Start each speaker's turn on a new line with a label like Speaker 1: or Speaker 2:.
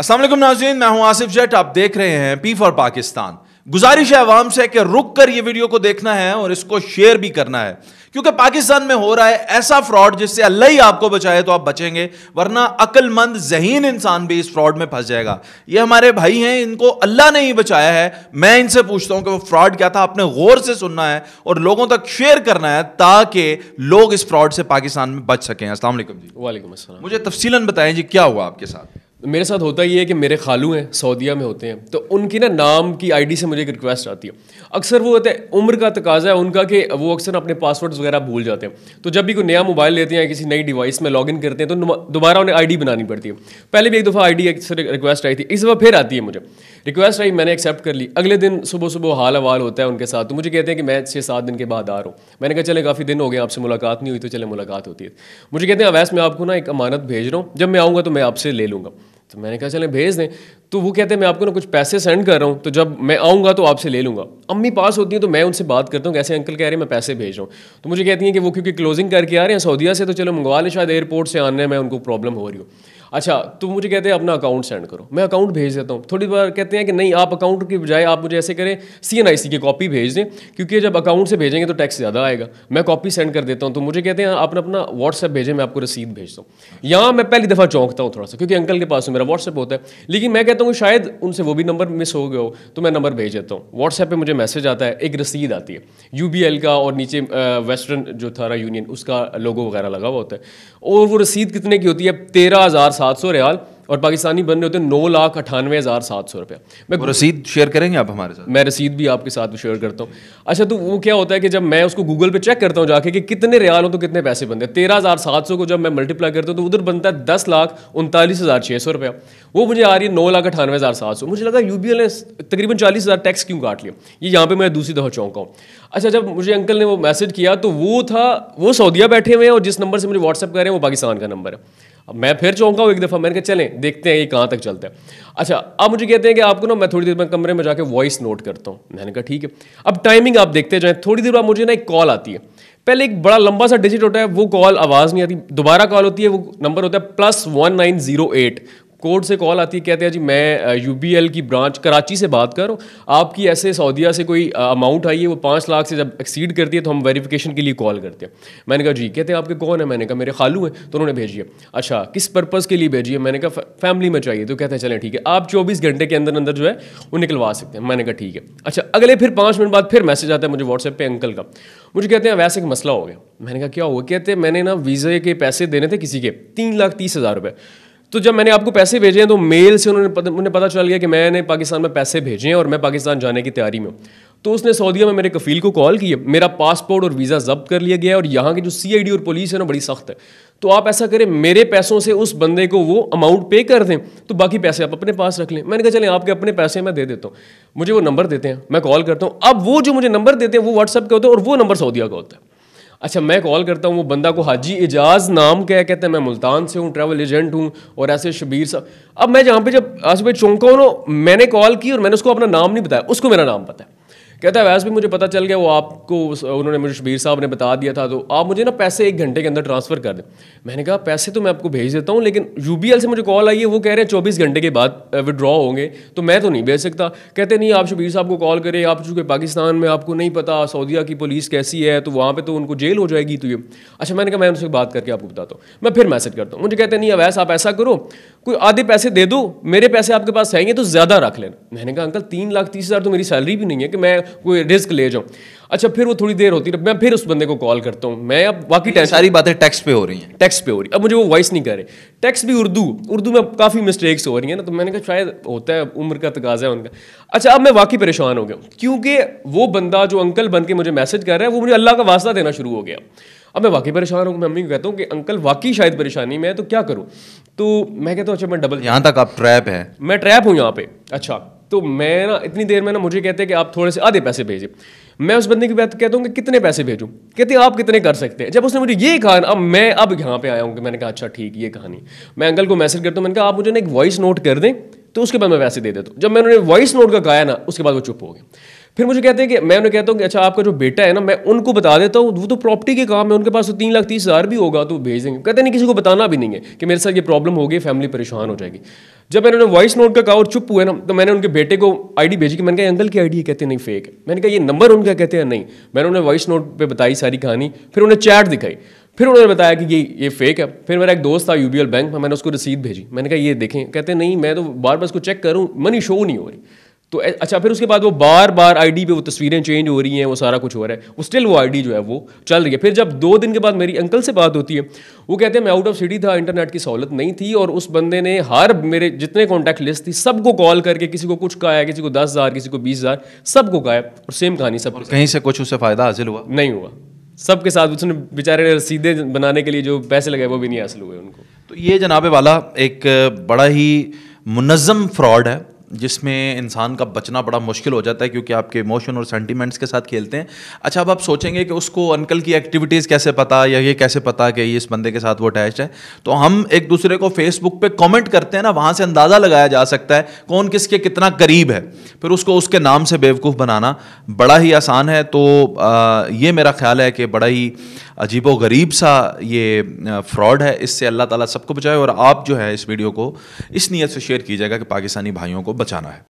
Speaker 1: असल नाजीन मैं हूं आसिफ जट आप देख रहे हैं पी फॉर पाकिस्तान गुजारिश है आवाम से कि रुक कर ये वीडियो को देखना है और इसको शेयर भी करना है क्योंकि पाकिस्तान में हो रहा है ऐसा फ्रॉड जिससे अल्लाह ही आपको बचाए तो आप बचेंगे वरना अक्लमंद जहीन इंसान भी इस फ्रॉड में फंस जाएगा ये हमारे भाई हैं इनको अल्लाह ने ही बचाया है मैं इनसे पूछता हूं कि वो फ्रॉड क्या था आपने गौर से सुनना है और लोगों तक शेयर करना है ताकि लोग इस फ्रॉड से
Speaker 2: पाकिस्तान में बच सकें असल जी वालेकुम मुझे तफसीला बताएं जी क्या हुआ आपके साथ मेरे साथ होता ये है कि मेरे खालू हैं सऊदिया में होते हैं तो उनकी ना नाम की आईडी से मुझे एक रिक्वेस्ट आती है अक्सर वो होता है उम्र का तकाजा है उनका कि वो अक्सर अपने पासवर्ड्स वगैरह भूल जाते हैं तो जब भी कोई नया मोबाइल लेते हैं किसी नई डिवाइस में लॉगिन करते हैं तो दोबारा उन्हें आईडी बनानी पड़ती है पहले भी एक दफ़ा आई डी रिक्वेस्ट आई थी इस दफ़ा फिर आती है मुझे रिक्वेस्ट आई मैंने एक्सेप्ट कर ली अगले दिन सुबह सुबह हाल हवाल होता है उनके साथ तो मुझे कहते हैं कि मैं छः सात दिन के बाद आ रहा हूँ मैंने कहा चले काफ़ी दिन हो गए आपसे मुलाकात नहीं हुई तो चले मुलाकात होती है मुझे कहते हैं अवैस मैं आपको ना एक अमानत भेज रहा हूँ जब मैं आऊँगा तो मैं आपसे ले लूँगा तो मैंने कहा चले भेज दें तो वो कहते हैं मैं आपको ना कुछ पैसे सेंड कर रहा हूँ तो जब मैं आऊँगा तो आपसे ले लूँगा अम्मी पास होती हैं तो मैं उनसे बात करता हूँ कैसे अंकल कह रहे हैं मैं पैसे भेज रहा हूँ तो मुझे कहती हैं कि वो क्योंकि क्लोजिंग करके आ रहे हैं सऊदिया से तो चलो मंगवा लें शायद एयरपोर्ट से आने में उनको प्रॉब्लम हो रही हो अच्छा तो मुझे कहते हैं अपना अकाउंट सेंड करो मैं अकाउंट भेज देता हूँ थोड़ी बार कहते हैं कि नहीं आप अकाउंट की बजाय आप मुझे ऐसे करें सी एन आई सी की कॉपी भेज दें क्योंकि जब अकाउंट से भेजेंगे तो टैक्स ज़्यादा आएगा मैं कॉपी सेंड कर देता हूँ तो मुझे कहते हैं आपने अपना व्हाट्सएप भेजें मैं आपको रसीद भेजता हूँ यहाँ मैं पहली दफ़ा चौंकता हूँ थोड़ा सा क्योंकि अंकल के पास मेरा व्हाट्सअप होता है लेकिन मैं कहता कहता हूँ शायद उनसे वो भी नंबर मिस हो गया हो तो मैं नंबर भेज देता हूँ व्हाट्सएप पर मुझे मैसेज आता है एक रसीद आती है यू का और नीचे वेस्टर्न जो थारा यूनियन उसका लोगो वगैरह लगा हुआ होता है और वो रसीद कितने की होती है तेरह हज़ार सात सौ रियाल और पाकिस्तानी बन रहे होते हैं नौ लाख अठानवे हज़ार सात सौ रुपया मैं रसीद शेयर करेंगे आप हमारे साथ मैं रसीद भी आपके साथ शेयर करता हूँ अच्छा तो वो क्या होता है कि जब मैं उसको गूगल पे चेक करता हूँ जाके कि कितने रियाल हो तो कितने पैसे बनते हैं तेरह हज़ार सात सौ को जब मैं मल्टीप्लाई करता हूँ तो उधर बनता है दस लाख उनतालीस हज़ार छः सौ रुपया वो मुझे आ रही है नौ लाख अठानवे हज़ार सात सौ मुझे लगा यू ने तकरीबन चालीस हज़ार टैक्स क्यों काट लिया ये यहाँ पर मैं दूसरी दफ़ा चौंका हूँ अच्छा जब मुझे अंकल ने वो मैसेज किया तो वो था वो सऊदिया बैठे हुए हैं और जिस नंबर से मुझे व्हाट्सअप कर रहे हैं वो पाकिस्तान का नंबर है मैं फिर चौंका हूँ एक दफ़ा मैंने कहा चलें देखते हैं ये कहाँ तक चलता है अच्छा अब मुझे कहते हैं कि आपको ना मैं थोड़ी देर में कमरे में जाकर वॉइस नोट करता हूँ मैंने कहा ठीक है अब टाइमिंग आप देखते जाएँ थोड़ी देर बाद मुझे ना एक कॉल आती है पहले एक बड़ा लंबा सा डिजिट होता है वो कॉल आवाज़ नहीं आती दोबारा कॉल होती है वो नंबर होता है plus one nine zero eight court से कॉल आती है कहते हैं जी मैं यू की ब्रांच कराची से बात कर रहा हूँ आपकी ऐसे सऊदिया से कोई अमाउंट आई है वो पाँच लाख से जब एक्सीड करती है तो हम वेरिफिकेशन के लिए कॉल करते हैं मैंने कहा जी कहते हैं आपके कौन है मैंने कहा मेरे खालू हैं तो उन्होंने भेजिए अच्छा किस पर्पज़ के लिए भेजिए मैंने कहा फैमिली में चाहिए तो कहते हैं चलें ठीक है आप चौबीस घंटे के अंदर अंदर जो है वो निकलवा सकते हैं मैंने कहा ठीक है अच्छा अगले फिर पाँच मिनट बाद फिर मैसेज आता है मुझे व्हाट्सएप पर अंकल का मुझे कहते हैं वैसे एक मसला हो गया मैंने कहा क्या हुआ कहते हैं मैंने ना वीज़े के पैसे देने थे किसी के तीन लाख तीस हज़ार रुपये तो जब मैंने आपको पैसे भेजे हैं तो मेल से उन्होंने उन्हें पता चल गया कि मैंने पाकिस्तान में पैसे भेजे हैं और मैं पाकिस्तान जाने की तैयारी में हूँ तो उसने सऊदीया में मेरे कफील को कॉल किया मेरा पासपोर्ट और वीज़ा जब्त कर लिया गया और यहाँ की जो सी और पुलिस है ना बड़ी सख्त है तो आप ऐसा करें मेरे पैसों से उस बंदे को वो अमाउंट पे कर दें तो बाकी पैसे आप अपने पास रख लें मैंने कहा चलें आपके अपने पैसे मैं दे देता हूँ मुझे वो नंबर देते हैं मैं कॉल करता हूँ अब वो जो मुझे नंबर देते हैं वो व्हाट्सअप का होता है और वो नंबर सऊदिया का होता है अच्छा मैं कॉल करता हूँ वो बंदा को हाजी एजाज नाम क्या कहते हैं मैं मुल्तान से हूँ ट्रैवल एजेंट हूँ और ऐसे शबीर साहब अब मैं जहाँ पे जब आज भाई चौंका हूँ ना मैंने कॉल की और मैंने उसको अपना नाम नहीं बताया उसको मेरा नाम पता है कहता है वैस भी मुझे पता चल गया वो आपको उन्होंने मुझे शबीर साहब ने बता दिया था तो आप मुझे ना पैसे एक घंटे के अंदर ट्रांसफ़र कर दें मैंने कहा पैसे तो मैं आपको भेज देता हूँ लेकिन यू से मुझे कॉल आई है वो कह रहे हैं चौबीस घंटे के बाद विड्रॉ होंगे तो मैं तो नहीं भेज सकता कहते नहीं आप शबीर साहब को कॉल करें आप चूँकि पाकिस्तान में आपको नहीं पता सऊदीया की पुलिस कैसी है तो वहाँ पर तो उनको जेल हो जाएगी तो ये अच्छा मैंने कहा मैं उनसे बात करके आपको बताता हूँ मैं फिर मैसेज करता हूँ मुझे कहते नहीं अवैस आप ऐसा करो कोई आधे पैसे दे दो मेरे पैसे आपके पास आएंगे तो ज़्यादा रख लेना मैंने कहा अंकल तीन लाख तीस हज़ार तो मेरी सैलरी भी नहीं है कि मैं कोई रिस्क ले जाऊँ अच्छा फिर वो थोड़ी देर होती है मैं फिर उस बंदे को कॉल करता हूँ मैं अब बाकी सारी बातें टेक्स्ट पे हो रही हैं टेक्स्ट पे हो रही है अब मुझे वो वॉइस नहीं कर रहे टेक्स्ट भी उर्दू उर्दू में काफ़ी मिस्टेक्स हो रही हैं ना तो मैंने कहा शायद होता है उम्र का तकाजा है उनका अच्छा अब मैं वाकई परेशान हो गया क्योंकि वो बंदा जो अंकल बन के मुझे मैसेज कर रहा है वो मुझे अल्लाह का वास्ता देना शुरू हो गया अब मैं वाकई परेशान हूँ मैं मम्मी को कहता हूँ कि अंकल वाकई शायद परेशानी में है तो क्या करूँ तो मैं कहता हूँ अच्छा मैं डबल यहाँ तक आप ट्रैप है मैं ट्रैप हूँ यहाँ पे अच्छा तो मैं ना इतनी देर में ना मुझे कहते हैं कि आप थोड़े से आधे पैसे भेजें मैं उस बंदे की बात कहता हूँ कि कितने पैसे भेजूँ कहते हैं आप कितने कर सकते हैं जब उसने मुझे ये कहा अब मैं अब यहाँ पे आया हूँ कि मैंने कहा अच्छा ठीक ये कहानी मैं अंकल को मैसेज करता हूँ मैंने कहा आप मुझे ना एक वॉइस नोट कर दें तो उसके बाद मैं पैसे दे देता हूँ जब मैंने वॉइस नोट का कहा ना उसके बाद वो चुप हो गया फिर मुझे कहते हैं कि मैं उन्हें कहता हूँ कि अच्छा आपका जो बेटा है ना मैं उनको बता देता हूँ वो तो प्रॉपर्टी के काम है उनके पास तो तीन लाख तीस हज़ार भी होगा तो भेज देंगे कहते नहीं किसी को बताना भी नहीं है कि मेरे साथ ये प्रॉब्लम हो गई फैमिली परेशान हो जाएगी जब मैंने उन्हें वॉइस नोट का कहा और चुप हुए ना तो मैंने उनके बेटे को आईडी भेजी कि मैंने कहा अंकल की आईडी कहते नहीं फेक है मैंने कहा ये नंबर उनका कहते हैं नहीं मैंने उन्हें वॉइस नोट पर बताई सारी कहानी फिर उन्हें चैट दिखाई फिर उन्होंने बताया कि ये ये फेक है फिर मेरा एक दोस्त था यू बैंक में मैंने उसको रसीद भेजी मैंने कहा ये देखें कहते नहीं मैं तो बार बार उसको चेक करूँ मनी शो नहीं हो रही तो अच्छा फिर उसके बाद वो बार बार आईडी पे वो तस्वीरें चेंज हो रही हैं वो सारा कुछ हो रहा है वो स्टिल वो आईडी जो है वो चल रही है फिर जब दो दिन के बाद मेरी अंकल से बात होती है वो कहते हैं मैं आउट ऑफ सिटी था इंटरनेट की सहूलत नहीं थी और उस बंदे ने हर मेरे जितने कॉन्टैक्ट लिस्ट थी सबको कॉल करके किसी को कुछ कहा किसी को दस हज़ार किसी को बीस हज़ार सबको कहा और सेम कहानी सब कहीं से कुछ उससे फ़ायदा हासिल हुआ नहीं हुआ सबके साथ उसने बेचारे रसीदे बनाने के लिए जो पैसे लगाए वो भी नहीं हासिल हुए उनको
Speaker 1: तो ये जनाब वाला एक बड़ा ही मुनज़म फ्रॉड है जिसमें इंसान का बचना बड़ा मुश्किल हो जाता है क्योंकि आपके इमोशन और सेंटिमेंट्स के साथ खेलते हैं अच्छा अब आप सोचेंगे कि उसको अंकल की एक्टिविटीज़ कैसे पता या ये कैसे पता कि इस बंदे के साथ वो अटैच है तो हम एक दूसरे को फेसबुक पर कॉमेंट करते हैं ना वहाँ से अंदाज़ा लगाया जा सकता है कौन किसके कितना करीब है फिर उसको उसके नाम से बेवकूफ़ बनाना बड़ा ही आसान है तो ये मेरा ख्याल है कि बड़ा ही अजीबो गरीब सा ये फ्रॉड है इससे अल्लाह ताला सबको बचाए और आप जो है इस वीडियो को इस नीयत से शेयर कीजिएगा कि पाकिस्तानी भाइयों को बचाना है